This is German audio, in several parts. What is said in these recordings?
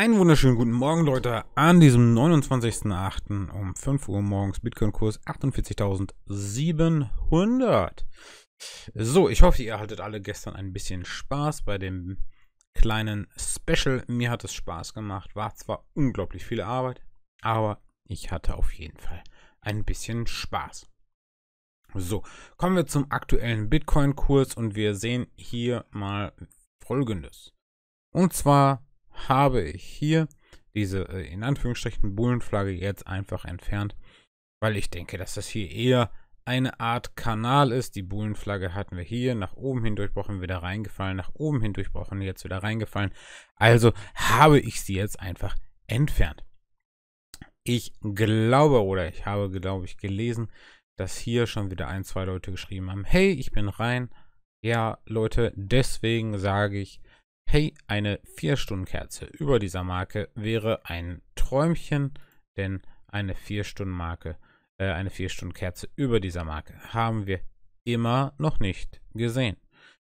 Einen wunderschönen guten Morgen, Leute. An diesem 29.08. um 5 Uhr morgens Bitcoin-Kurs 48.700. So, ich hoffe, ihr hattet alle gestern ein bisschen Spaß bei dem kleinen Special. Mir hat es Spaß gemacht. War zwar unglaublich viel Arbeit, aber ich hatte auf jeden Fall ein bisschen Spaß. So, kommen wir zum aktuellen Bitcoin-Kurs und wir sehen hier mal Folgendes. Und zwar habe ich hier diese äh, in Anführungsstrichen Bullenflagge jetzt einfach entfernt, weil ich denke, dass das hier eher eine Art Kanal ist. Die Bullenflagge hatten wir hier, nach oben hindurch brauchen wieder reingefallen, nach oben hindurch brauchen jetzt wieder reingefallen. Also habe ich sie jetzt einfach entfernt. Ich glaube oder ich habe, glaube ich, gelesen, dass hier schon wieder ein, zwei Leute geschrieben haben, hey, ich bin rein. Ja, Leute, deswegen sage ich, hey, eine 4-Stunden-Kerze über dieser Marke wäre ein Träumchen, denn eine 4-Stunden-Marke, äh, eine 4-Stunden-Kerze über dieser Marke haben wir immer noch nicht gesehen.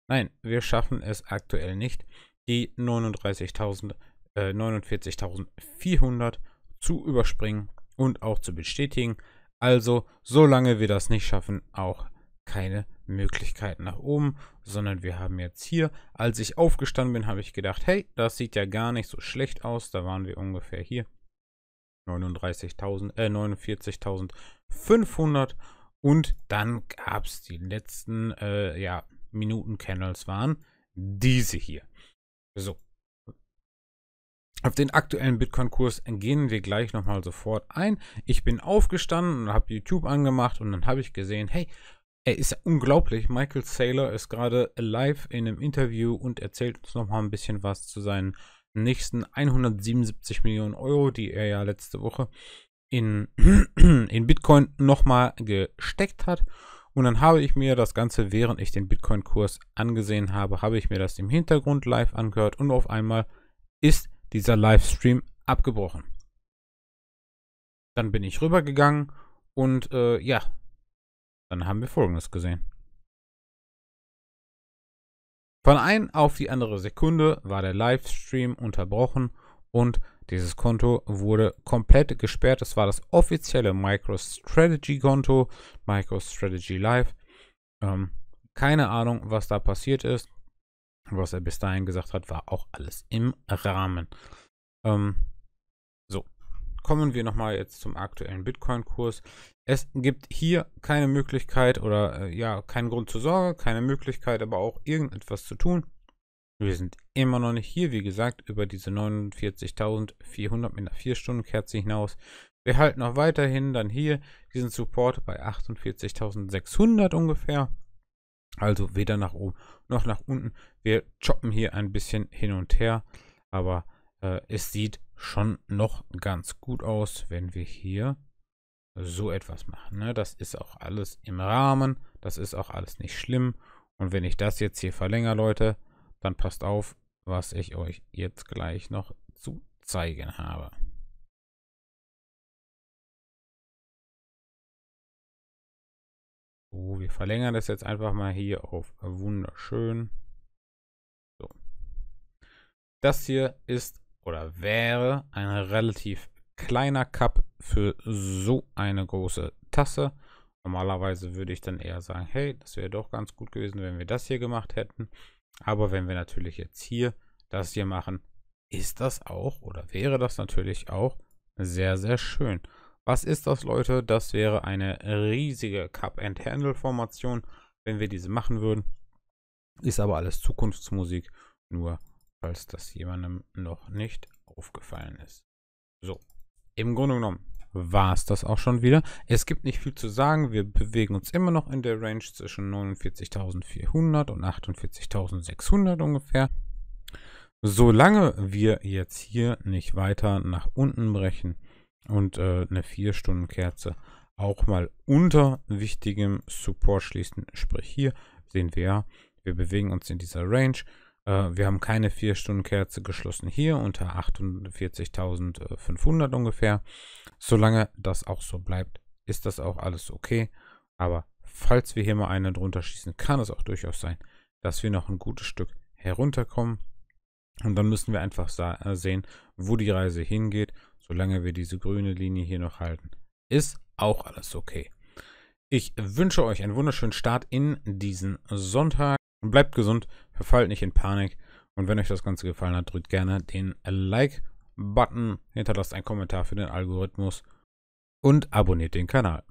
Nein, wir schaffen es aktuell nicht, die 39.000, 49.400 äh, zu überspringen und auch zu bestätigen. Also, solange wir das nicht schaffen, auch keine Möglichkeit nach oben, sondern wir haben jetzt hier, als ich aufgestanden bin, habe ich gedacht, hey, das sieht ja gar nicht so schlecht aus. Da waren wir ungefähr hier 39.000, äh, 49.500 und dann gab es die letzten, äh, ja, Minuten Candles waren diese hier. So. Auf den aktuellen Bitcoin-Kurs gehen wir gleich nochmal sofort ein. Ich bin aufgestanden und habe YouTube angemacht und dann habe ich gesehen, hey, er ist unglaublich. Michael Saylor ist gerade live in einem Interview und erzählt uns nochmal ein bisschen was zu seinen nächsten 177 Millionen Euro, die er ja letzte Woche in, in Bitcoin nochmal gesteckt hat. Und dann habe ich mir das Ganze, während ich den Bitcoin-Kurs angesehen habe, habe ich mir das im Hintergrund live angehört und auf einmal ist dieser Livestream abgebrochen. Dann bin ich rübergegangen und äh, ja, dann haben wir folgendes gesehen. Von ein auf die andere Sekunde war der Livestream unterbrochen und dieses Konto wurde komplett gesperrt. Es war das offizielle MicroStrategy-Konto, MicroStrategy Live. Ähm, keine Ahnung, was da passiert ist. Was er bis dahin gesagt hat, war auch alles im Rahmen. Ähm, kommen wir nochmal jetzt zum aktuellen Bitcoin-Kurs. Es gibt hier keine Möglichkeit oder äh, ja, keinen Grund zur Sorge, keine Möglichkeit, aber auch irgendetwas zu tun. Wir sind immer noch nicht hier, wie gesagt, über diese 49.400 mit einer 4-Stunden-Kerze hinaus. Wir halten auch weiterhin dann hier diesen Support bei 48.600 ungefähr. Also weder nach oben noch nach unten. Wir choppen hier ein bisschen hin und her, aber äh, es sieht schon noch ganz gut aus, wenn wir hier so etwas machen. Ne? Das ist auch alles im Rahmen. Das ist auch alles nicht schlimm. Und wenn ich das jetzt hier verlängere, Leute, dann passt auf, was ich euch jetzt gleich noch zu zeigen habe. So, wir verlängern das jetzt einfach mal hier auf wunderschön. So. Das hier ist oder wäre ein relativ kleiner Cup für so eine große Tasse. Normalerweise würde ich dann eher sagen, hey, das wäre doch ganz gut gewesen, wenn wir das hier gemacht hätten. Aber wenn wir natürlich jetzt hier das hier machen, ist das auch oder wäre das natürlich auch sehr, sehr schön. Was ist das, Leute? Das wäre eine riesige Cup-and-Handle-Formation, wenn wir diese machen würden. Ist aber alles Zukunftsmusik, nur falls das jemandem noch nicht aufgefallen ist. So, im Grunde genommen war es das auch schon wieder. Es gibt nicht viel zu sagen. Wir bewegen uns immer noch in der Range zwischen 49.400 und 48.600 ungefähr. Solange wir jetzt hier nicht weiter nach unten brechen und äh, eine 4-Stunden-Kerze auch mal unter wichtigem Support schließen, sprich hier sehen wir ja, wir bewegen uns in dieser Range äh, wir haben keine 4-Stunden-Kerze geschlossen hier unter 48.500 ungefähr. Solange das auch so bleibt, ist das auch alles okay. Aber falls wir hier mal eine drunter schießen, kann es auch durchaus sein, dass wir noch ein gutes Stück herunterkommen. Und dann müssen wir einfach äh, sehen, wo die Reise hingeht. Solange wir diese grüne Linie hier noch halten, ist auch alles okay. Ich wünsche euch einen wunderschönen Start in diesen Sonntag. Bleibt gesund, Fallt nicht in Panik. Und wenn euch das Ganze gefallen hat, drückt gerne den Like-Button, hinterlasst einen Kommentar für den Algorithmus und abonniert den Kanal.